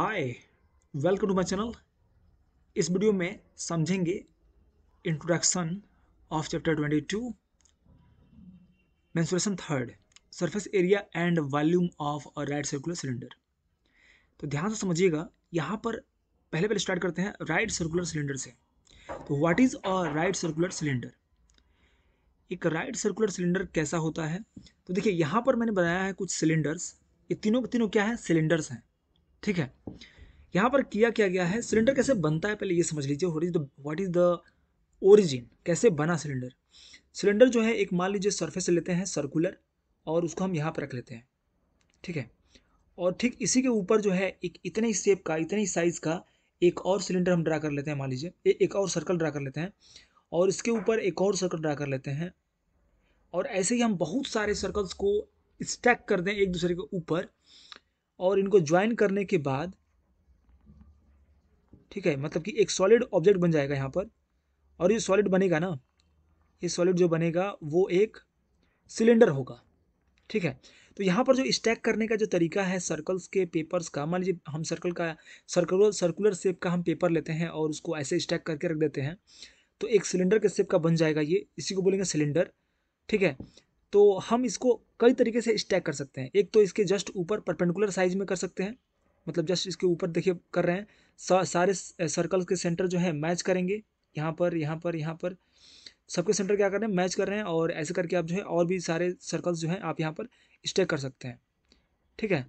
Hi welcome to my channel इस video में समझेंगे introduction of chapter 22 mensuration third surface area and volume of a right circular cylinder तो ध्यान से समझिएगा यहाँ पर पहले पहले स्टार्ट करते हैं राइट सर्कुलर सिलेंडर से तो what is a right circular cylinder एक राइट सर्कुलर सिलेंडर कैसा होता है तो देखिए यहाँ पर मैंने बनाया है कुछ सिलेंडर्स ये तीनों के तीनों क्या है सिलेंडर्स हैं ठीक है यहाँ पर किया क्या गया है सिलेंडर कैसे बनता है पहले ये समझ लीजिए what is the what is the origin कैसे बना सिलेंडर सिलेंडर जो है एक मान लीजिए सरफेस लेते हैं सर्कुलर और उसको हम यहाँ पर रख लेते हैं ठीक है और ठीक इसी के ऊपर जो है एक इतने ही शेप का इतने ही साइज़ का एक और सिलेंडर हम ड्रा कर लेते हैं मान लीजिए एक और सर्कल ड्रा कर लेते हैं और इसके ऊपर एक और सर्कल ड्रा कर लेते हैं और ऐसे ही हम बहुत सारे सर्कल्स को स्टैक कर दें एक दूसरे के ऊपर और इनको ज्वाइन करने के बाद ठीक है मतलब कि एक सॉलिड ऑब्जेक्ट बन जाएगा यहाँ पर और ये सॉलिड बनेगा ना ये सॉलिड जो बनेगा वो एक सिलेंडर होगा ठीक है तो यहाँ पर जो स्टैक करने का जो तरीका है सर्कल्स के पेपर्स का मान लीजिए हम सर्कल का सर्कुलर सर्कुलर शेप का हम पेपर लेते हैं और उसको ऐसे स्टैक करके रख देते हैं तो एक सिलेंडर के शेप का बन जाएगा ये इसी को बोलेंगे सिलेंडर ठीक है तो हम इसको कई तरीके से स्टैक कर सकते हैं एक तो इसके जस्ट ऊपर परपेंडिकुलर साइज में कर सकते हैं मतलब जस्ट इसके ऊपर देखिए कर रहे हैं सा, सारे सर्कल्स के सेंटर जो है मैच करेंगे यहाँ पर यहाँ पर यहाँ पर सबके सेंटर क्या कर रहे हैं मैच कर रहे हैं और ऐसे करके आप जो है और भी सारे सर्कल्स जो हैं आप यहाँ पर स्टैक कर सकते हैं ठीक है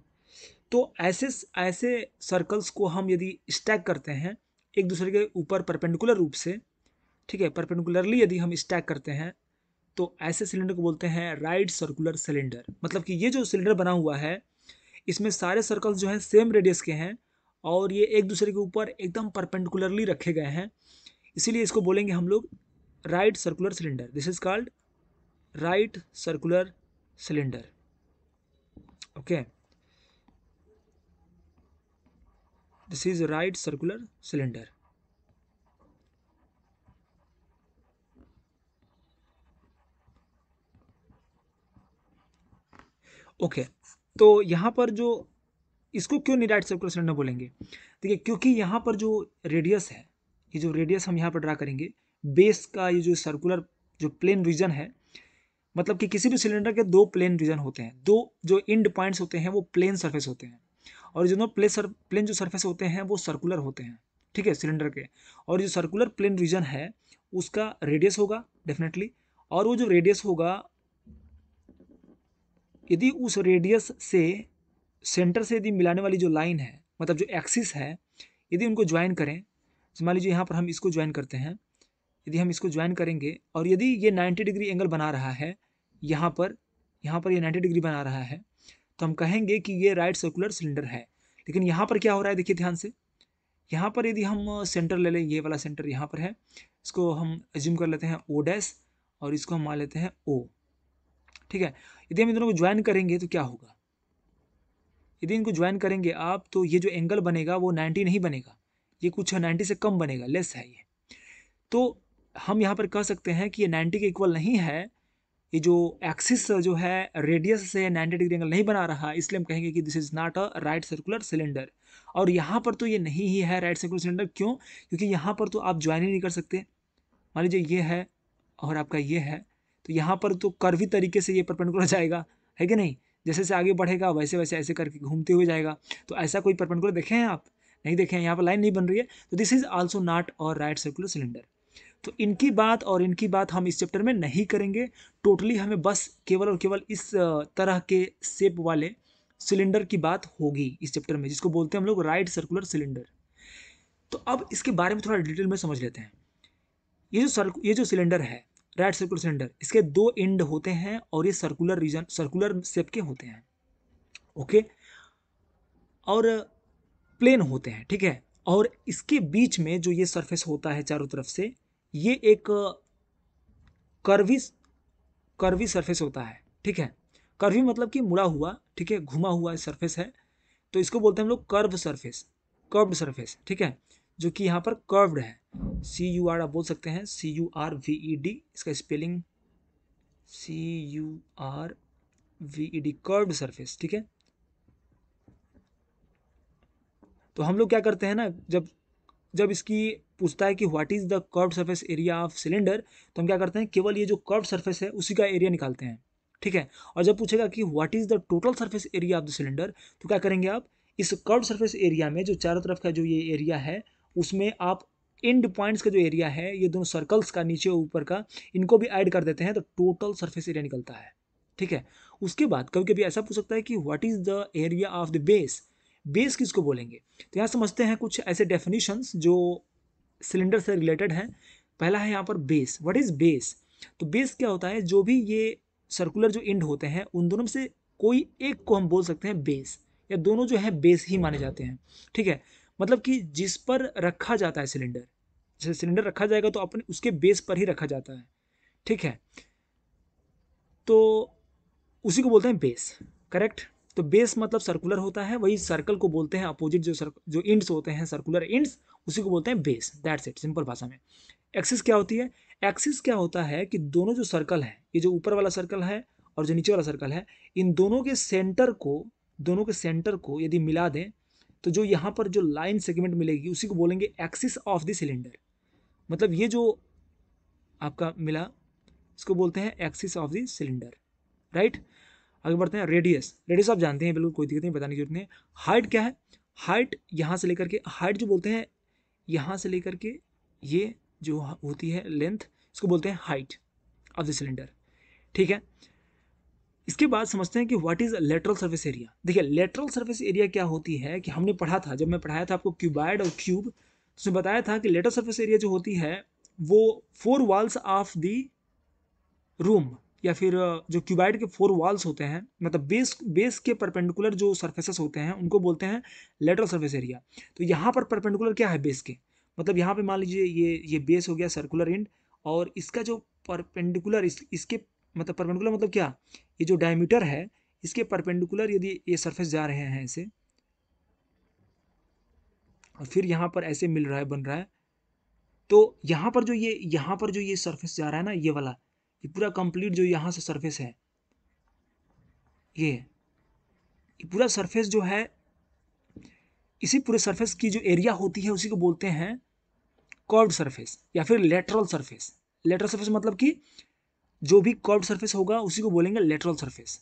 तो ऐसे ऐसे सर्कल्स को हम यदि स्टैक करते हैं एक दूसरे के ऊपर परपेंडिकुलर रूप से ठीक है परपेंडिकुलरली यदि हम स्टैक करते हैं तो ऐसे सिलेंडर को बोलते हैं राइट सर्कुलर सिलेंडर मतलब कि ये जो सिलेंडर बना हुआ है इसमें सारे सर्कल्स जो हैं सेम रेडियस के हैं और ये एक दूसरे के ऊपर एकदम परपेंडिकुलरली रखे गए हैं इसीलिए इसको बोलेंगे हम लोग right circular cylinder this is called right circular cylinder okay this is right circular cylinder okay तो यहाँ पर जो इसको क्यों निराइट सर्कुलर सिलेंडर बोलेंगे देखिए क्योंकि यहाँ पर जो रेडियस है ये जो रेडियस हम यहाँ पर ड्रा करेंगे बेस का ये जो सर्कुलर जो प्लेन रीजन है मतलब कि किसी भी सिलेंडर के दो प्लेन रीजन होते हैं दो जो इंड पॉइंट्स होते हैं वो प्लेन सरफेस होते हैं और जो प्ले सर प्लेन जो सरफेस होते हैं वो सर्कुलर होते हैं ठीक है सिलेंडर के और जो सर्कुलर प्लेन रीजन है उसका रेडियस होगा डेफिनेटली और वो जो रेडियस होगा यदि उस रेडियस से सेंटर से यदि मिलाने वाली जो लाइन है मतलब जो एक्सिस है यदि उनको ज्वाइन करें तो मान लीजिए यहाँ पर हम इसको ज्वाइन करते हैं यदि हम इसको ज्वाइन करेंगे और यदि ये 90 डिग्री एंगल बना रहा है यहाँ पर यहाँ पर ये 90 डिग्री बना रहा है तो हम कहेंगे कि ये राइट सर्कुलर सिलेंडर है लेकिन यहाँ पर क्या हो रहा है देखिए ध्यान से यहाँ पर यदि हम सेंटर ले लें ये वाला सेंटर यहाँ पर है इसको हम एज्यूम कर लेते हैं ओ डैस और इसको हम मान लेते हैं ओ ठीक है यदि हम इन दोनों को ज्वाइन करेंगे तो क्या होगा यदि इनको ज्वाइन करेंगे आप तो ये जो एंगल बनेगा वो नाइन्टी नहीं बनेगा ये कुछ नाइन्टी से कम बनेगा लेस है ये तो हम यहाँ पर कह सकते हैं कि ये नाइन्टी के इक्वल नहीं है ये जो एक्सिस जो है रेडियस से 90 डिग्री एंगल नहीं बना रहा इसलिए हम कहेंगे कि this is not a right circular cylinder और यहाँ पर तो ये नहीं ही है राइट सर्कुलर सिलेंडर क्यों क्योंकि यहाँ पर तो आप ज्वाइन ही नहीं कर सकते मान लीजिए ये है और आपका ये है तो यहाँ पर तो कर्वी तरीके से ये परपेंडिकुलर जाएगा है कि नहीं जैसे जैसे आगे बढ़ेगा वैसे वैसे ऐसे करके घूमते हुए जाएगा तो ऐसा कोई परपेंडिकुलर देखे हैं आप नहीं देखे हैं यहाँ पर लाइन नहीं बन रही है तो दिस इज आल्सो नॉट और राइट सर्कुलर सिलेंडर तो इनकी बात और इनकी बात हम इस चैप्टर में नहीं करेंगे टोटली हमें बस केवल और केवल इस तरह के सेप वाले सिलेंडर की बात होगी इस चैप्टर में जिसको बोलते हैं हम लोग राइट सर्कुलर सिलेंडर तो अब इसके बारे में थोड़ा डिटेल में समझ लेते हैं ये जो सर्कुल ये जो सिलेंडर है राइट सर्कुलर सिलेंडर इसके दो एंड होते हैं और ये सर्कुलर रीजन सर्कुलर शेप के होते हैं ओके और प्लेन होते हैं ठीक है और इसके बीच में जो ये सरफेस होता है चारों तरफ से ये एक कर्वी कर्वी सरफेस होता है ठीक है कर्वी मतलब कि मुड़ा हुआ ठीक है घुमा हुआ सरफेस है तो इसको बोलते हैं हम लोग कर्व सरफेस कर्व्ड सरफेस ठीक है जो कि यहाँ पर कर्व्ड है सी यू आर आप बोल सकते हैं C U R V E D इसका spelling C U R V E D curve surface ठीक है तो हम लोग क्या करते हैं ना जब जब इसकी पूछता है कि what is the curve surface area of cylinder तो हम क्या करते हैं केवल ये जो कर्व सरफेस है उसी का एरिया निकालते हैं ठीक है और जब पूछेगा कि what is the total surface area of the cylinder तो क्या करेंगे आप इस कर्व सरफेस एरिया में जो चारों तरफ का जो ये एरिया है उसमें आप एंड पॉइंट्स का जो एरिया है ये दोनों सर्कल्स का नीचे ऊपर का इनको भी ऐड कर देते हैं तो टोटल सर्फेस एरिया निकलता है ठीक है उसके बाद कभी कभी ऐसा पूछ सकता है कि what is the area of the base base किसको बोलेंगे तो यहाँ समझते हैं कुछ ऐसे डेफिनेशंस जो सिलेंडर से रिलेटेड हैं पहला है यहाँ पर बेस व्हाट इज़ बेस तो बेस क्या होता है जो भी ये सर्कुलर जो इंड होते हैं उन दोनों में से कोई एक को हम बोल सकते हैं बेस या दोनों जो है बेस ही माने जाते हैं ठीक है मतलब कि जिस पर रखा जाता है सिलेंडर जैसे सिलेंडर रखा जाएगा तो अपने उसके बेस पर ही रखा जाता है ठीक है तो उसी को बोलते हैं बेस करेक्ट तो बेस मतलब सर्कुलर होता है वही सर्कल को बोलते हैं अपोजिट जो सर्क जो इंड्स होते हैं सर्कुलर इंड्स उसी को बोलते हैं बेस दैट्स इट सिंपल भाषा में एक्सिस क्या होती है एक्सिस क्या होता है कि दोनों जो सर्कल है ये जो ऊपर वाला सर्कल है और जो नीचे वाला सर्कल है इन दोनों के सेंटर को दोनों के सेंटर को यदि मिला दें तो जो यहाँ पर जो लाइन सेगमेंट मिलेगी उसी को बोलेंगे एक्सिस ऑफ द सिलेंडर मतलब ये जो आपका मिला इसको बोलते हैं axis of the cylinder right आगे बढ़ते हैं रेडियस रेडियस आप जानते हैं बिल्कुल कोई दिक्कत नहीं बताने की जरूरत नहीं हाइट क्या है हाइट यहाँ से लेकर के हाइट जो बोलते हैं यहाँ से लेकर के ये जो होती है लेंथ इसको बोलते हैं हाइट ऑफ द सिलेंडर ठीक है इसके बाद समझते हैं कि what is lateral service area देखिए लेटरल सर्विस एरिया क्या होती है कि हमने पढ़ा था जब मैं पढ़ाया था आपको क्यूबाइड और क्यूब तो उसने बताया था कि लेटरल सर्विस एरिया जो होती है वो four walls of the room या फिर जो क्यूबाइड के फोर वॉल्स होते हैं मतलब बेस बेस के परपेंडिकुलर जो सर्फेसेस होते हैं उनको बोलते हैं लेटरल सर्विस एरिया तो यहाँ पर परपेंडिकुलर क्या है बेस के मतलब यहाँ पे मान लीजिए ये ये बेस हो गया सर्कुलर एंड और इसका जो परपेंडिकुलर इस, इसके मतलब परपेंडिकुलर मतलब क्या ये जो डायमीटर है इसके परपेंडिकुलर यदि ये सरफेस जा रहे हैं ऐसे और फिर यहाँ पर ऐसे मिल रहा है बन रहा है तो यहाँ पर जो ये यहाँ पर जो ये सरफेस जा रहा है ना ये वाला ये पूरा कंप्लीट जो यहाँ से सरफेस है ये ये पूरा सरफेस जो है इसी पूरे सरफेस की जो एरिया होती है उसी को बोलते हैं कर्व्ड सरफेस या फिर लेटरल सरफेस लेटरल सरफेस मतलब कि जो भी कर्व सरफेस होगा उसी को बोलेंगे लेटरल सरफेस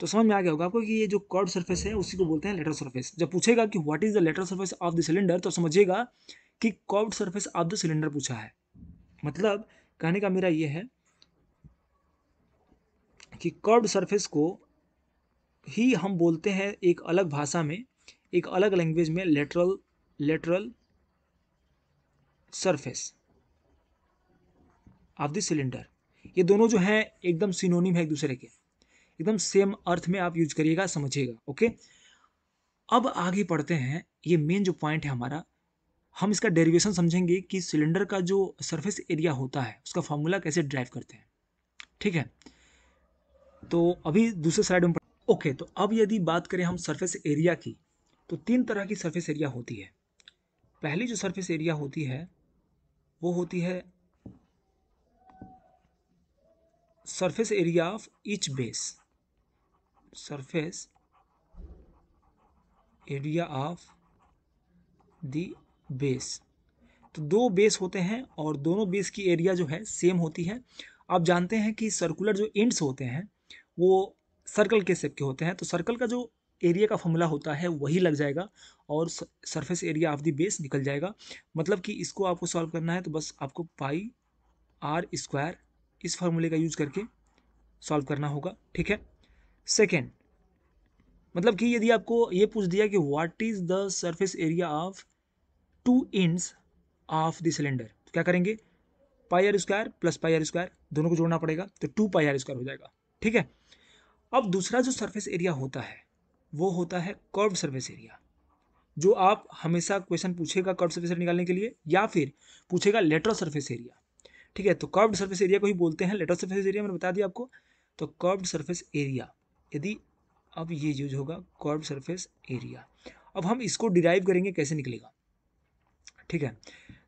तो समझ में आ गया होगा आपको कि ये जो कर्व सरफेस है उसी को बोलते हैं लेटरल सरफेस जब पूछेगा कि what is the lateral surface of the cylinder तो समझिएगा कि curve surface of the cylinder पूछा है मतलब कहने का मेरा ये है कि कर्व सरफेस को ही हम बोलते हैं एक अलग भाषा में एक अलग लैंग्वेज में lateral lateral surface of the cylinder ये दोनों जो है एकदम सिनोनिम है एक दूसरे के एकदम सेम अर्थ में आप यूज करिएगा समझिएगा ओके अब आगे पढ़ते हैं ये मेन जो पॉइंट है हमारा हम इसका डेरिवेशन समझेंगे कि सिलेंडर का जो सरफेस एरिया होता है उसका फॉर्मूला कैसे ड्राइव करते हैं ठीक है तो अभी दूसरे साइड में ओके तो अब यदि बात करें हम सरफेस एरिया की तो तीन तरह की सरफेस एरिया होती है पहली जो सरफेस एरिया होती है वो होती है surface area of each base surface area of the base तो दो बेस होते हैं और दोनों बेस की एरिया जो है सेम होती है आप जानते हैं कि सर्कुलर जो इंड्स होते हैं वो सर्कल के सेप के होते हैं तो सर्कल का जो एरिया का फॉर्मूला होता है वही लग जाएगा और surface area of the base निकल जाएगा मतलब कि इसको आपको सॉल्व करना है तो बस आपको पाई आर स्क्वायर इस फॉर्मूले का यूज करके सॉल्व करना होगा ठीक है सेकेंड मतलब कि यदि आपको ये पूछ दिया कि what is the surface area of two ends of the cylinder क्या करेंगे pi are square plus pi are square दोनों को जोड़ना पड़ेगा तो टू पाई आर स्क्वायर हो जाएगा ठीक है अब दूसरा जो सरफेस एरिया होता है वो होता है कर्व सर्फेस एरिया जो आप हमेशा क्वेश्चन पूछेगा कर्व सर्फेस एरिया निकालने के लिए या फिर पूछेगा लेटरल सर्फेस एरिया ठीक है तो कर्व्ड सर्फेस एरिया को ही बोलते हैं लेटर सर्फेस एरिया मैंने बता दिया आपको तो कर्व्ड सर्फेस एरिया यदि अब ये यूज होगा कर्व सर्फेस एरिया अब हम इसको डिराइव करेंगे कैसे निकलेगा ठीक है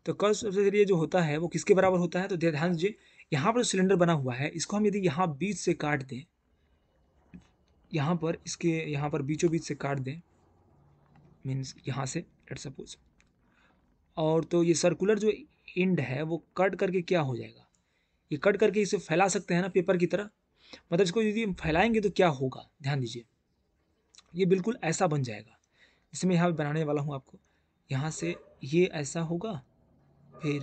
तो कर्व सर्फेस एरिया जो होता है वो किसके बराबर होता है तो ध्यान दीजिए यहाँ पर जो सिलेंडर बना हुआ है इसको हम यदि यहाँ बीच से काट दें यहाँ पर इसके यहाँ पर बीचों बीच से काट दें मीन्स यहाँ से लेट सपोज और तो ये सर्कुलर जो इंड है वो कट करके क्या हो जाएगा ये कट करके इसे फैला सकते हैं ना पेपर की तरह मतलब इसको यदि हम फैलाएंगे तो क्या होगा ध्यान दीजिए ये बिल्कुल ऐसा बन जाएगा जैसे मैं यहाँ पर बनाने वाला हूँ आपको यहाँ से ये ऐसा होगा फिर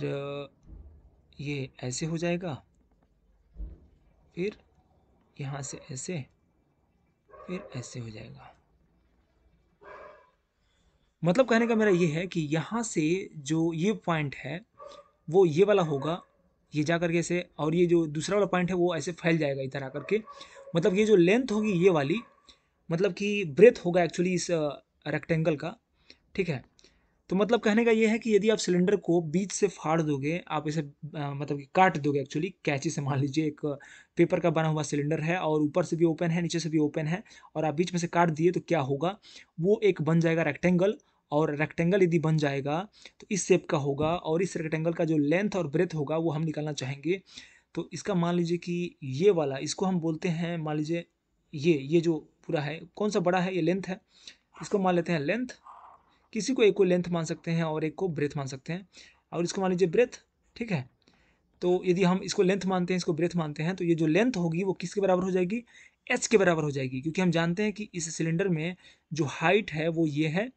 ये ऐसे हो जाएगा फिर यहाँ से ऐसे फिर ऐसे हो जाएगा मतलब कहने का मेरा ये है कि यहाँ से जो ये पॉइंट है वो ये वाला होगा ये जा करके ऐसे और ये जो दूसरा वाला पॉइंट है वो ऐसे फैल जाएगा इधर आकर के मतलब ये जो लेंथ होगी ये वाली मतलब कि ब्रेथ होगा एक्चुअली इस रेक्टेंगल का ठीक है तो मतलब कहने का ये है कि यदि आप सिलेंडर को बीच से फाड़ दोगे आप इसे आ, मतलब कि काट दोगे एक्चुअली कैची से मान लीजिए एक पेपर का बना हुआ सिलेंडर है और ऊपर से भी ओपन है नीचे से भी ओपन है और आप बीच में से काट दिए तो क्या होगा वो एक बन जाएगा रेक्टेंगल और रेक्टेंगल यदि बन जाएगा तो इस शेप का होगा और इस रेक्टेंगल का जो लेंथ और ब्रेथ होगा वो हम निकालना चाहेंगे तो इसका मान लीजिए कि ये वाला इसको हम बोलते हैं मान लीजिए ये ये जो पूरा है कौन सा बड़ा है ये लेंथ है इसको मान लेते हैं लेंथ किसी को एक को लेंथ मान सकते हैं और एक को ब्रेथ मान सकते हैं और इसको मान लीजिए ब्रेथ ठीक है तो यदि हम इसको लेंथ मानते हैं इसको ब्रेथ मानते हैं तो ये जो लेंथ होगी वो किसके बराबर हो जाएगी एच के बराबर हो जाएगी क्योंकि हम जानते हैं कि इस सिलेंडर में जो हाइट है वो ये है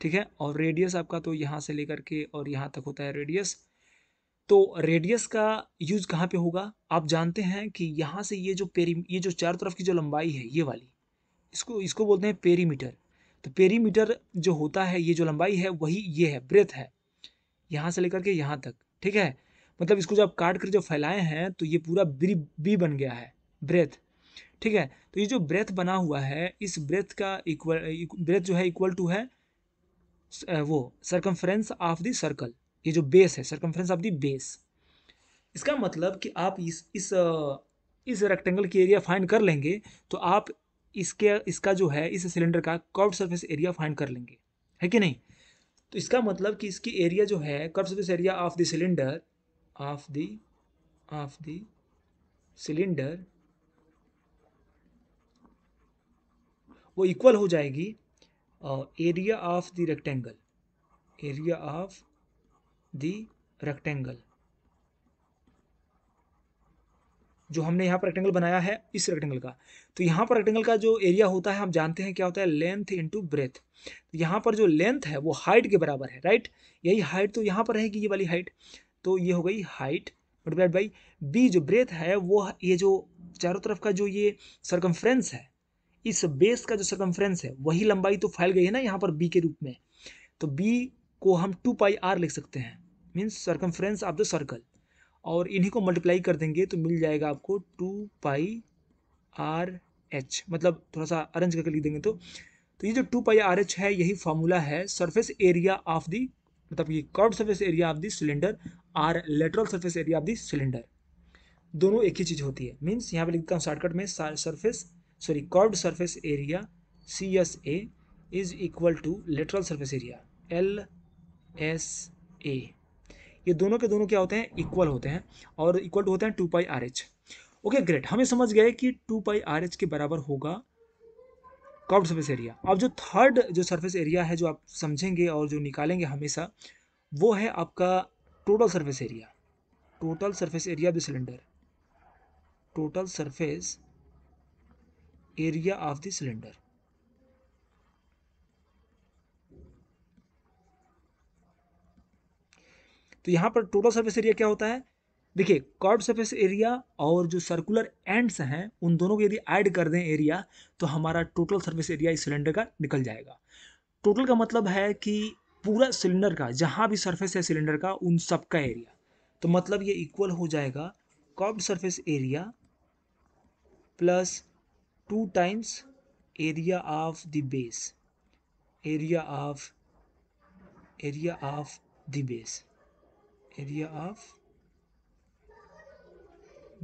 ठीक है और रेडियस आपका तो यहाँ से लेकर के और यहाँ तक होता है रेडियस तो रेडियस का यूज कहाँ पे होगा आप जानते हैं कि यहाँ से ये जो पेरी ये जो चार तरफ की जो लंबाई है ये वाली इसको इसको बोलते हैं पेरीमीटर तो पेरीमीटर जो होता है ये जो लंबाई है वही ये है ब्रेथ है यहाँ से लेकर के यहाँ तक ठीक है मतलब इसको जब काट कर जब फैलाए हैं तो ये पूरा ब्री बी बन गया है ब्रेथ ठीक है तो ये जो ब्रेथ बना हुआ है इस ब्रेथ का इक्वल ब्रेथ जो है इक्वल टू है वो सरकमफ्रेंस ऑफ द सर्कल ये जो बेस है सरकमफ्रेंस ऑफ द बेस इसका मतलब कि आप इस इस इस रेक्टेंगल की एरिया फाइंड कर लेंगे तो आप इसके इसका जो है इस सिलेंडर का कर्व सरफेस एरिया फाइंड कर लेंगे है कि नहीं तो इसका मतलब कि इसकी एरिया जो है curve surface area of the cylinder of the of the cylinder वो इक्वल हो जाएगी area of the rectangle area of the rectangle जो हमने यहाँ पर रेक्टेंगल बनाया है इस रेक्टेंगल का तो यहाँ पर रेक्टेंगल का जो एरिया होता है हम जानते हैं क्या होता है लेंथ इंटू ब्रेथ तो यहाँ पर जो लेंथ है वो हाइट के बराबर है राइट यही हाइट तो यहाँ पर रहेगी ये वाली हाइट तो ये हो गई हाइट मल्टीप्लाइड बाई बी जो ब्रेथ है वो ये जो चारों तरफ का जो ये सरकमफ्रेंस है इस बेस का जो सकम्फ्रेंस है वही लंबाई तो फैल गई है ना यहाँ पर बी के रूप में तो बी को हम टू पाई आर लिख सकते हैं means circumference of the circle और इन्हीं को मल्टीप्लाई कर देंगे तो मिल जाएगा आपको टू पाई आर एच मतलब थोड़ा सा अरेंज करके लिख देंगे तो तो ये जो टू पाई आर एच है यही फार्मूला है सरफेस एरिया ऑफ दी मतलब ये curve surface area of the cylinder or lateral surface area of the cylinder दोनों एक ही चीज़ होती है मीन्स यहाँ पे लिखता हूँ शॉर्टकट में surface sorry curved surface area CSA is equal to lateral surface area ए ये दोनों के दोनों क्या होते हैं इक्वल होते हैं और इक्वल टू होते हैं two pi are h okay great हमें समझ गए कि टू पाई आर एच के बराबर होगा कर्व सर्फेस एरिया अब जो थर्ड जो सर्फेस एरिया है जो आप समझेंगे और जो निकालेंगे हमेशा वो है आपका total surface area total surface area of the cylinder total surface area of the cylinder तो यहाँ पर टोटल सर्फेस एरिया क्या होता है देखिए कॉर्ड सर्फेस एरिया और जो सर्कुलर एंड्स हैं उन दोनों को यदि ऐड कर दें एरिया तो हमारा टोटल सर्फेस एरिया इस सिलेंडर का निकल जाएगा टोटल का मतलब है कि पूरा सिलेंडर का जहां भी सरफेस है सिलेंडर का उन सब का एरिया तो मतलब ये इक्वल हो जाएगा कॉब surface area plus two times area of the base area of area of the base area of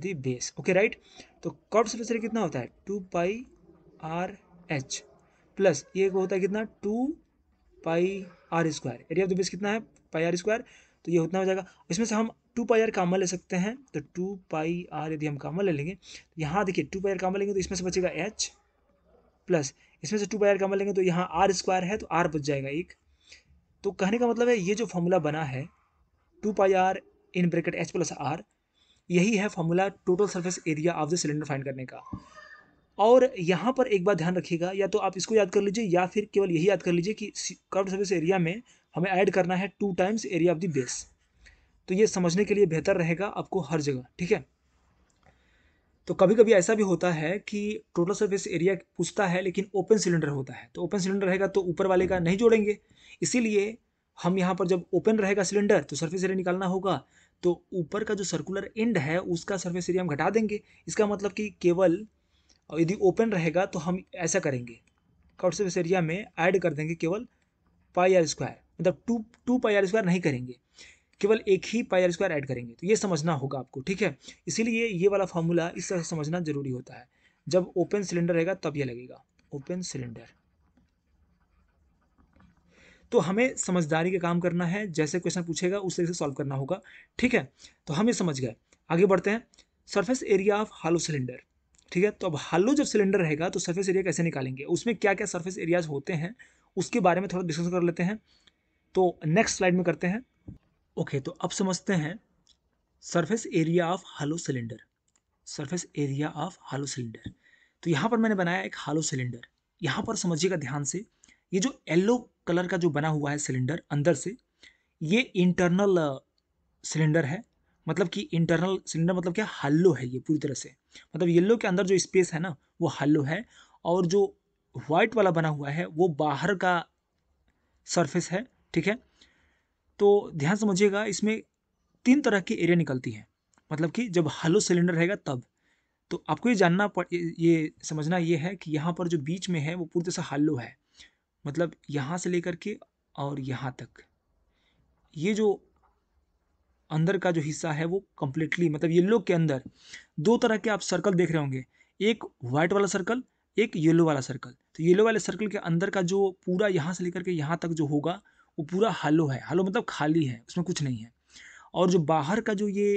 the base okay right तो कर्व सर्फेस एरिया कितना होता है two pi are H plus ये होता है कितना two pi are square area of the base कितना है पाई आर स्क्वायर तो ये उतना हो जाएगा इसमें से हम टू पाई आर कामा ले सकते हैं तो टू पाई आर यदि हम कामा ले लेंगे तो यहाँ देखिए टू पाई आर कामा लेंगे तो इसमें से बचेगा एच प्लस इसमें से टू पाई आर कामा लेंगे तो यहाँ आर स्क्वायर है तो आर बच जाएगा एक तो कहने का मतलब है ये जो फॉर्मूला बना है two pi R in bracket H plus R यही है formula total surface area of the cylinder find करने का और यहाँ पर एक बात ध्यान रखिएगा या तो आप इसको याद कर लीजिए या फिर केवल यही याद कर लीजिए कि कर्व सर्विस एरिया में हमें ऐड करना है two times area of the base तो ये समझने के लिए बेहतर रहेगा आपको हर जगह ठीक है तो कभी कभी ऐसा भी होता है कि टोटल सर्विस एरिया पूछता है लेकिन ओपन सिलेंडर होता है तो ओपन सिलेंडर रहेगा तो ऊपर वाले का नहीं जोड़ेंगे इसीलिए हम यहाँ पर जब ओपन रहेगा सिलेंडर तो सर्विस एरिया निकालना होगा तो ऊपर का जो सर्कुलर एंड है उसका सर्विस एरिया हम घटा देंगे इसका मतलब कि केवल यदि ओपन रहेगा तो हम ऐसा करेंगे काउट सर्विस एरिया में ऐड कर देंगे केवल पाई आर स्क्वायर मतलब two two pi are square नहीं करेंगे केवल एक ही पाई आर स्क्वायर ऐड करेंगे तो ये समझना होगा आपको ठीक है इसीलिए ये वाला फॉर्मूला इस तरह से समझना जरूरी होता है जब ओपन सिलेंडर रहेगा तब ये लगेगा ओपन सिलेंडर तो हमें समझदारी का काम करना है जैसे क्वेश्चन पूछेगा उस तरीके से सॉल्व करना होगा ठीक है तो हम ये समझ गए आगे बढ़ते हैं surface area of hollow cylinder ठीक है तो अब हालो जब सिलेंडर रहेगा तो सरफेस एरिया कैसे निकालेंगे उसमें क्या क्या सरफेस एरियाज होते हैं उसके बारे में थोड़ा डिस्कस कर लेते हैं तो नेक्स्ट स्लाइड में करते हैं ओके तो अब समझते हैं surface area of hollow cylinder surface area of hollow cylinder तो यहाँ पर मैंने बनाया एक हालो सिलेंडर यहाँ पर समझिएगा ध्यान से ये जो येल्लो कलर का जो बना हुआ है सिलेंडर अंदर से ये इंटरनल सिलेंडर uh, है मतलब कि इंटरनल सिलेंडर मतलब क्या हल्लो है ये पूरी तरह से मतलब येल्लो के अंदर जो स्पेस है ना वो हल्लो है और जो व्हाइट वाला बना हुआ है वो बाहर का सरफेस है ठीक है तो ध्यान समझिएगा इसमें तीन तरह की एरिया निकलती है मतलब कि जब हलो सिलेंडर रहेगा तब तो आपको ये जानना पड़ ये समझना ये है कि यहाँ पर जो बीच में है वो पूरी तरह से हल्लो है मतलब यहाँ से लेकर के और यहाँ तक ये जो अंदर का जो हिस्सा है वो कम्प्लीटली मतलब येल्लो के अंदर दो तरह के आप सर्कल देख रहे होंगे एक वाइट वाला सर्कल एक येलो वाला सर्कल तो येलो वाले सर्कल के अंदर का जो पूरा यहाँ से लेकर के यहाँ तक जो होगा वो पूरा हलो है हलो मतलब खाली है उसमें कुछ नहीं है और जो बाहर का जो ये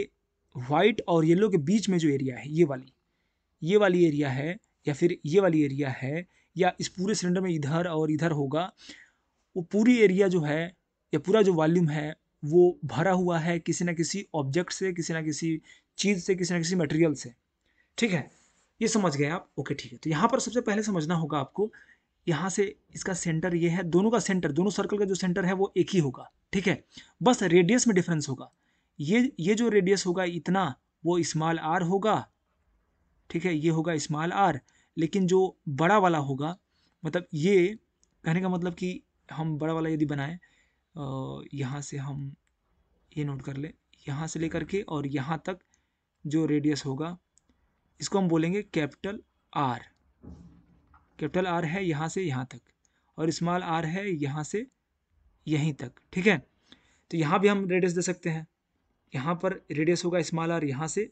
वाइट और येलो के बीच में जो एरिया है ये वाली ये वाली एरिया है या फिर ये वाली एरिया है या इस पूरे सिलेंडर में इधर और इधर होगा वो पूरी एरिया जो है या पूरा जो वॉल्यूम है वो भरा हुआ है किसी ना किसी ऑब्जेक्ट से किसी ना किसी चीज़ से किसी ना किसी मटेरियल से ठीक है ये समझ गए आप ओके ठीक है तो यहाँ पर सबसे पहले समझना होगा आपको यहाँ से इसका सेंटर ये है दोनों का सेंटर दोनों सर्कल का जो सेंटर है वो एक ही होगा ठीक है बस रेडियस में डिफरेंस होगा ये ये जो रेडियस होगा इतना वो स्मॉल आर होगा ठीक है ये होगा स्मॉल आर लेकिन जो बड़ा वाला होगा मतलब ये कहने का मतलब कि हम बड़ा वाला यदि बनाएं यहाँ से हम ये नोट कर लें यहाँ से लेकर के और यहाँ तक जो रेडियस होगा इसको हम बोलेंगे कैपिटल आर कैपिटल आर है यहाँ से यहाँ तक और स्मॉल आर है यहाँ से यहीं तक ठीक है तो यहाँ भी हम रेडियस दे सकते हैं यहाँ पर रेडियस होगा स्मॉल आर यहाँ से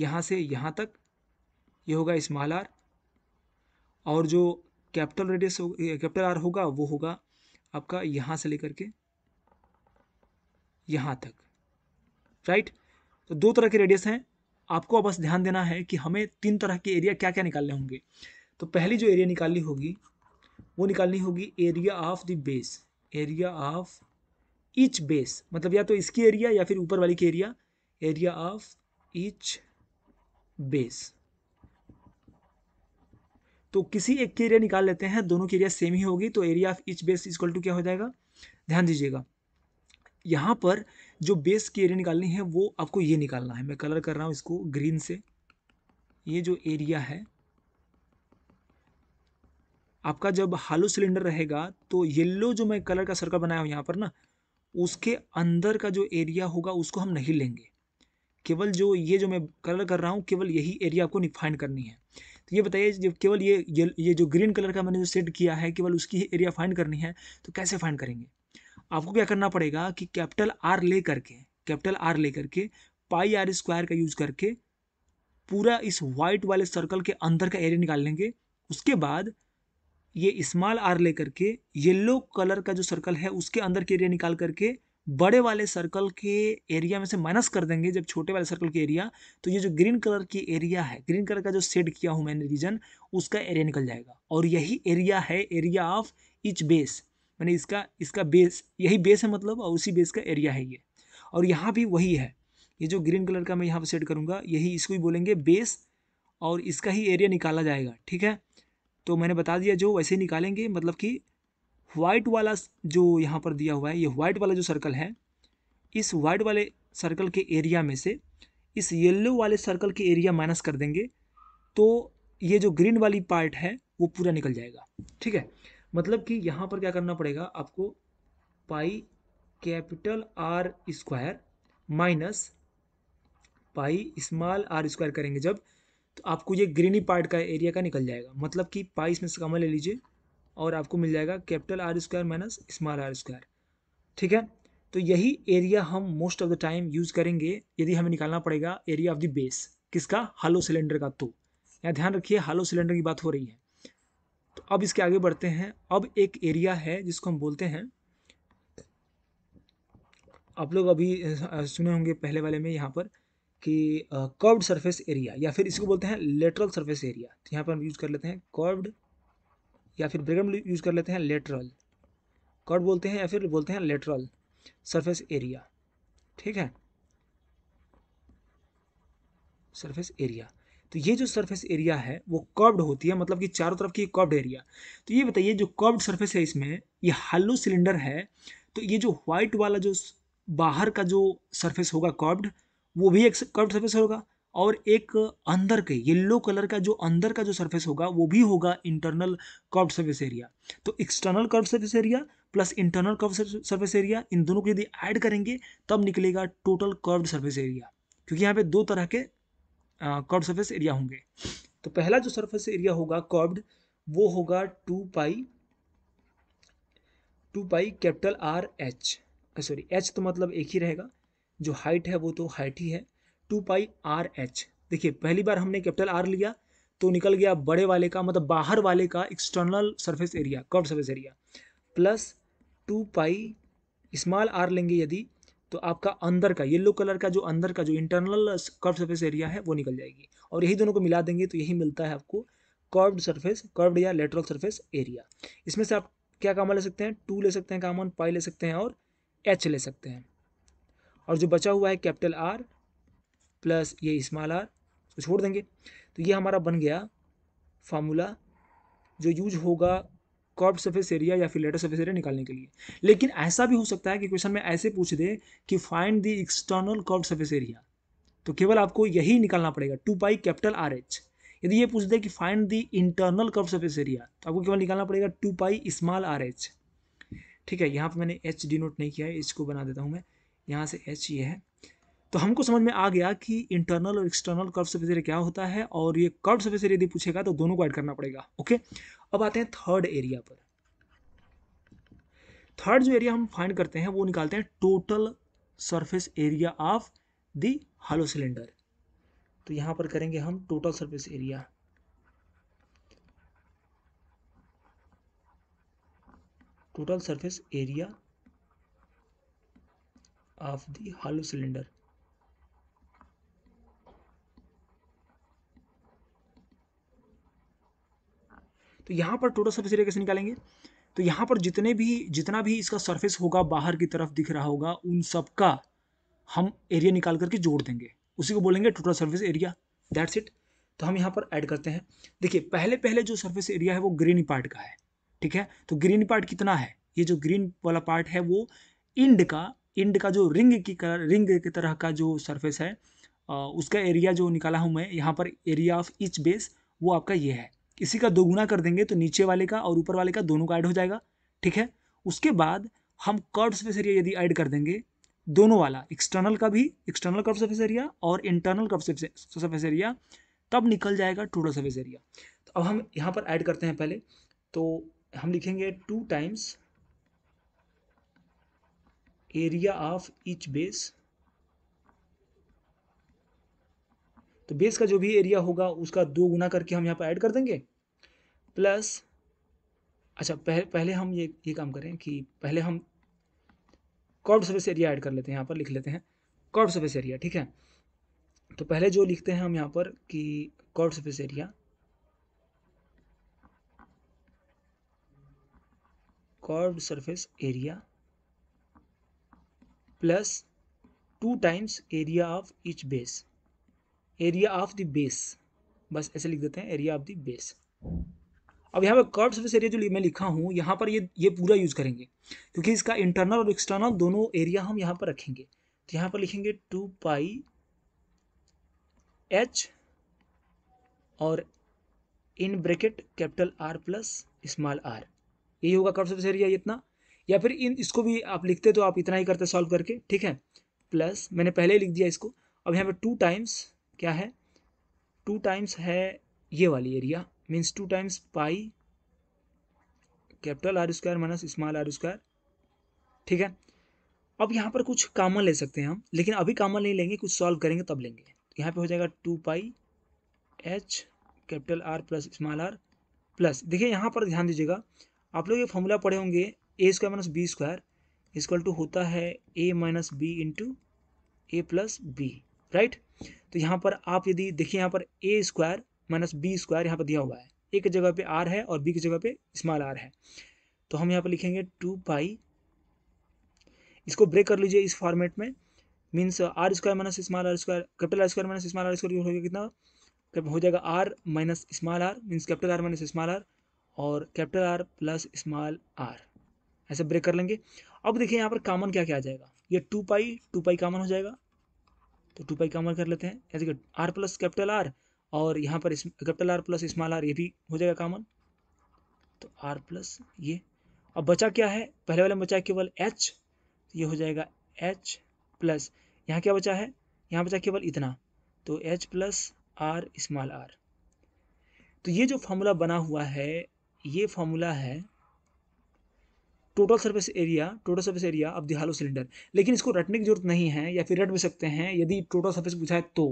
यहाँ से यहाँ तक ये यह होगा स्मॉल आर और जो कैपिटल रेडियस होगा कैपिटल आर होगा वो होगा आपका यहाँ से लेकर के यहाँ तक राइट तो दो तरह के रेडियस हैं आपको बस ध्यान देना है कि हमें तीन तरह के एरिया क्या क्या निकालने होंगे तो पहली जो एरिया निकालनी होगी वो निकालनी होगी area of the base area of each base मतलब या तो इसकी एरिया या फिर ऊपर वाली की area area of each base तो किसी एक की एरिया निकाल लेते हैं दोनों की एरिया सेम ही होगी तो area of each base equal to क्या हो जाएगा ध्यान दीजिएगा यहाँ पर जो बेस की एरिया निकालनी है वो आपको ये निकालना है मैं कलर कर रहा हूँ इसको ग्रीन से ये जो एरिया है आपका जब हालो सिलेंडर रहेगा तो येल्लो जो मैं कलर का सर्कल बनाया हूँ यहाँ पर ना उसके अंदर का जो एरिया होगा उसको हम नहीं लेंगे केवल जो ये जो मैं कलर कर रहा हूँ केवल यही एरिया आपको फाइंड करनी है तो ये बताइए जब केवल ये, ये ये जो ग्रीन कलर का मैंने जो सेट किया है केवल उसकी ही एरिया फाइंड करनी है तो कैसे फाइंड करेंगे आपको क्या करना पड़ेगा कि कैपिटल आर ले करके कैपिटल आर ले करके पाई आर स्क्वायर का यूज़ करके पूरा इस वाइट वाले सर्कल के अंदर का एरिया निकाल लेंगे उसके बाद ये स्मॉल आर लेकर के येलो कलर का जो सर्कल है उसके अंदर के एरिया निकाल करके बड़े वाले सर्कल के एरिया में से माइनस कर देंगे जब छोटे वाले सर्कल के एरिया तो ये जो ग्रीन कलर की एरिया है ग्रीन कलर का जो सेड किया हूँ मैंने रीजन उसका एरिया निकल जाएगा और यही एरिया है एरिया ऑफ इच बेस मैंने इसका इसका बेस यही बेस है मतलब और उसी बेस का एरिया है ये और यहाँ भी वही है ये जो ग्रीन कलर का मैं यहाँ पर सेट करूँगा यही इसको ही बोलेंगे बेस और इसका ही एरिया निकाला जाएगा ठीक है तो मैंने बता दिया जो वैसे निकालेंगे मतलब कि वाइट वाला जो यहाँ पर दिया हुआ है ये वाइट वाला जो सर्कल है इस वाइट वाले सर्कल के एरिया में से इस येल्लो वाले सर्कल के एरिया माइनस कर देंगे तो ये जो ग्रीन वाली पार्ट है वो पूरा निकल जाएगा ठीक है मतलब कि यहाँ पर क्या करना पड़ेगा आपको pi capital R square minus pi small R square करेंगे जब तो आपको ये ग्रीनी पार्ट का एरिया का निकल जाएगा मतलब कि पाई इसमें से कमल ले लीजिए और आपको मिल जाएगा capital R square minus small R square ठीक है तो यही एरिया हम most of the time use करेंगे यदि हमें निकालना पड़ेगा एरिया ऑफ द बेस किसका हालो सिलेंडर का तो यहाँ ध्यान रखिए हालो सिलेंडर की बात हो रही है तो अब इसके आगे बढ़ते हैं अब एक एरिया है जिसको हम बोलते हैं आप लोग अभी सुने होंगे पहले वाले में यहाँ पर कि कर्व्ड सरफेस एरिया या फिर इसको बोलते हैं लेटरल सरफेस एरिया तो यहाँ पर हम यूज़ कर लेते हैं कर्व्ड या फिर ब्रेगम यूज़ कर लेते हैं लेटरल कर्व बोलते हैं या फिर बोलते हैं लेटरल सरफेस एरिया ठीक है सरफेस एरिया तो ये जो सरफेस एरिया है वो कर्व्ड होती है मतलब कि चारों तरफ की कर्व्ड एरिया तो ये बताइए जो कर्व्ड सरफेस है इसमें ये हालो सिलेंडर है तो ये जो व्हाइट वाला जो बाहर का जो सरफेस होगा कर्व्ड वो भी एक कर्व सर्फेस होगा और एक अंदर के येलो कलर का जो अंदर का जो सरफेस होगा वो भी होगा इंटरनल कर्व सरफेस एरिया तो external curve surface area plus internal curve surface area इन दोनों को यदि ऐड करेंगे तब निकलेगा टोटल कर्व सरफेस एरिया क्योंकि यहाँ पे दो तरह के कर्व सरफेस एरिया होंगे तो पहला जो सर्फेस एरिया होगा कर्व्ड वो होगा two pi two pi capital R H sorry H तो मतलब एक ही रहेगा जो हाइट है वो तो हाइट ही है टू पाई आर एच देखिए पहली बार हमने कैपिटल आर लिया तो निकल गया बड़े वाले का मतलब बाहर वाले का external surface area curve surface area plus two pi small R लेंगे यदि तो आपका अंदर का येलो कलर का जो अंदर का जो इंटरनल कर्व सरफेस एरिया है वो निकल जाएगी और यही दोनों को मिला देंगे तो यही मिलता है आपको कर्व्ड सरफेस कर्व्ड या लेटरल सरफेस एरिया इसमें से आप क्या कामन ले सकते हैं टू ले सकते हैं कामन पाई ले सकते हैं और एच ले सकते हैं और जो बचा हुआ है कैपिटल आर प्लस ये स्मॉल आर उसको छोड़ देंगे तो ये हमारा बन गया फार्मूला जो यूज होगा कर्व सर्फेस एरिया या फिर लेटर सर्फेस एरिया निकालने के लिए लेकिन ऐसा भी हो सकता है कि क्वेश्चन में ऐसे पूछ दे कि find the external curve surface area तो केवल आपको यही निकालना पड़ेगा two pi capital R H यदि ये पूछ दे कि find the internal curve surface area तो आपको केवल निकालना पड़ेगा two pi small R H ठीक है यहाँ पर मैंने एच डिनोट नहीं किया है एच को बना देता हूँ मैं यहाँ से एच ये है तो हमको समझ में आ गया कि इंटरनल और एक्सटर्नल कर्व सर्फेस एरिया क्या होता है और ये कर्व सर्फेस एरिया यदि पूछेगा तो दोनों को ऐड करना पड़ेगा ओके अब आते हैं थर्ड एरिया पर थर्ड जो एरिया हम फाइंड करते हैं वो निकालते हैं total surface area of the hollow cylinder तो यहां पर करेंगे हम total surface area total surface area of the hollow cylinder. तो यहां पर टोटल सर्फिस एरिया कैसे निकालेंगे तो यहां पर जितने भी जितना भी इसका सरफेस होगा बाहर की तरफ दिख रहा होगा उन सब का हम एरिया निकाल करके जोड़ देंगे उसी को बोलेंगे total surface area that's it तो हम यहां पर ऐड करते हैं देखिए पहले पहले जो सरफेस एरिया है वो ग्रीन पार्ट का है ठीक है तो ग्रीन पार्ट कितना है ये जो ग्रीन वाला पार्ट है वो इंड का इंड का जो रिंग की कर, रिंग की तरह का जो सरफेस है उसका एरिया जो निकाला हूँ मैं यहाँ पर एरिया ऑफ इच बेस वो आपका ये है इसी का दोगुना कर देंगे तो नीचे वाले का और ऊपर वाले का दोनों का ऐड हो जाएगा ठीक है उसके बाद हम कर्व सर्फेस एरिया यदि ऐड कर देंगे दोनों वाला एक्सटर्नल का भी एक्सटर्नल कर्व सर्फेस एरिया और इंटरनल कर्व सर्फेस एरिया तब निकल जाएगा टोटल सर्फेस एरिया तो अब हम यहाँ पर ऐड करते हैं पहले तो हम लिखेंगे two times area of each base तो बेस का जो भी एरिया होगा उसका दो गुना करके हम यहाँ पर ऐड कर देंगे प्लस अच्छा पह, पहले हम ये ये काम करें कि पहले हम कॉर्ड सर्विस एरिया ऐड कर लेते हैं यहाँ पर लिख लेते हैं कॉर्ड सर्विस एरिया ठीक है तो पहले जो लिखते हैं हम यहाँ पर कि curved surface area curved surface area plus two times area of each base area of the base बस ऐसे लिख देते हैं एरिया ऑफ द बेस अब यहाँ पर कर्व सर्फेस एरिया जो मैं लिखा हूँ यहाँ पर ये ये पूरा यूज़ करेंगे क्योंकि इसका इंटरनल और एक्सटर्नल दोनों एरिया हम यहाँ पर रखेंगे तो यहाँ पर लिखेंगे टू पाई एच और in bracket capital R plus small R यही होगा कर्व सर्फेस एरिया इतना या फिर इन इसको भी आप लिखते तो आप इतना ही करते सॉल्व करके ठीक है प्लस मैंने पहले ही लिख दिया इसको अब यहाँ पे टू टाइम्स क्या है टू टाइम्स है ये वाली area means two times pi capital R square minus small R square ठीक है अब यहाँ पर कुछ कामन ले सकते हैं हम लेकिन अभी कामन नहीं लेंगे कुछ सॉल्व करेंगे तब लेंगे यहाँ पे हो जाएगा two pi H capital R plus small R plus देखिए यहाँ पर ध्यान दीजिएगा आप लोग ये फॉर्मूला पढ़े होंगे A square minus B square equal to होता है A minus B into A plus B right तो यहाँ पर आप यदि देखिए यहाँ पर A square minus B square यहाँ पर दिया हुआ है ए के जगह पे आर है और बी की जगह पे स्मॉल आर है तो हम यहाँ पर लिखेंगे टू पाई इसको ब्रेक कर लीजिए इस फॉर्मेट में means R square minus small R square capital R square minus small R square हो गया कितना हो जाएगा R minus small R means capital R minus small R और capital R plus small R ऐसे ब्रेक कर लेंगे अब देखिए यहाँ पर कामन क्या क्या आ जाएगा ये टू पाई टू पाई कामन हो जाएगा तो टू पाई कामन कर लेते हैं ऐसे कि आर प्लस कैपिटल आर और यहाँ पर capital R plus small R ये भी हो जाएगा कामन तो आर प्लस ये अब बचा क्या है पहले वाले में बचा केवल एच तो ये हो जाएगा एच प्लस यहाँ क्या बचा है यहाँ बचा केवल इतना तो H plus R small R तो ये जो फॉर्मूला बना हुआ है ये फार्मूला है total surface area total surface area of hollow cylinder लेकिन इसको रटने की जरूरत नहीं है या फिर रट भी सकते हैं यदि टोटल सर्विस पूछा है तो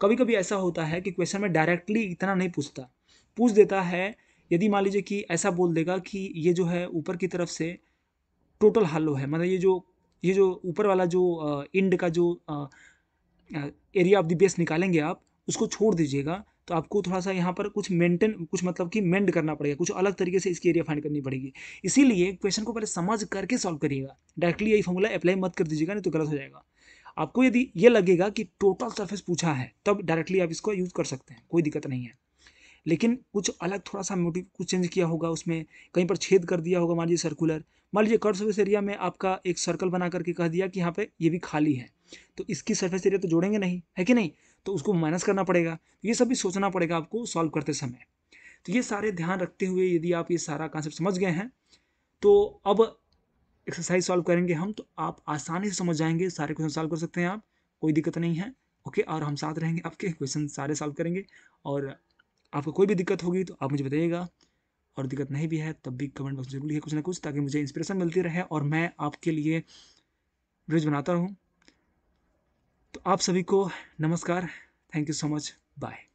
कभी कभी ऐसा होता है कि क्वेश्चन में डायरेक्टली इतना नहीं पूछता पूछ देता है यदि मान लीजिए कि ऐसा बोल देगा कि ये जो है ऊपर की तरफ से टोटल हालो है मतलब ये जो ये जो ऊपर वाला जो इंड का जो एरिया ऑफ द बेस निकालेंगे आप उसको छोड़ दीजिएगा तो आपको थोड़ा सा यहाँ पर कुछ मेंटेन कुछ मतलब कि मेंड करना पड़ेगा कुछ अलग तरीके से इसकी एरिया फाइंड करनी पड़ेगी इसीलिए क्वेश्चन को पहले समझ करके सॉल्व करिएगा डायरेक्टली यही फॉर्मूला अप्लाई मत कर दीजिएगा नहीं तो गलत हो जाएगा आपको यदि ये लगेगा कि टोटल सर्फेस पूछा है तब डायरेक्टली आप इसको यूज़ कर सकते हैं कोई दिक्कत नहीं है लेकिन कुछ अलग थोड़ा सा मोटिव कुछ चेंज किया होगा उसमें कहीं पर छेद कर दिया होगा मान लीजिए सर्कुलर मान लीजिए कर्व सर्विस एरिया में आपका एक सर्कल बना करके कह दिया कि यहाँ पे ये भी खाली है तो इसकी सर्फेस एरिया तो जोड़ेंगे नहीं है कि नहीं तो उसको माइनस करना पड़ेगा तो ये सब भी सोचना पड़ेगा आपको सॉल्व करते समय तो ये सारे ध्यान रखते हुए यदि आप ये सारा कॉन्सेप्ट समझ गए हैं तो अब एक्सरसाइज सॉल्व करेंगे हम तो आप आसानी से समझ जाएंगे सारे क्वेश्चन सॉल्व कर सकते हैं आप कोई दिक्कत नहीं है ओके और हम साथ रहेंगे आपके क्वेश्चन सारे सॉल्व करेंगे और आपको कोई भी दिक्कत होगी तो आप मुझे बताइएगा और दिक्कत नहीं भी है तब भी कमेंट बॉक्स जरूर लिखिए कुछ ना कुछ ताकि मुझे इंस्पिरेशन मिलती रहे और मैं आपके लिए ब्रिज बनाता रहूँ तो आप सभी को नमस्कार thank you so much bye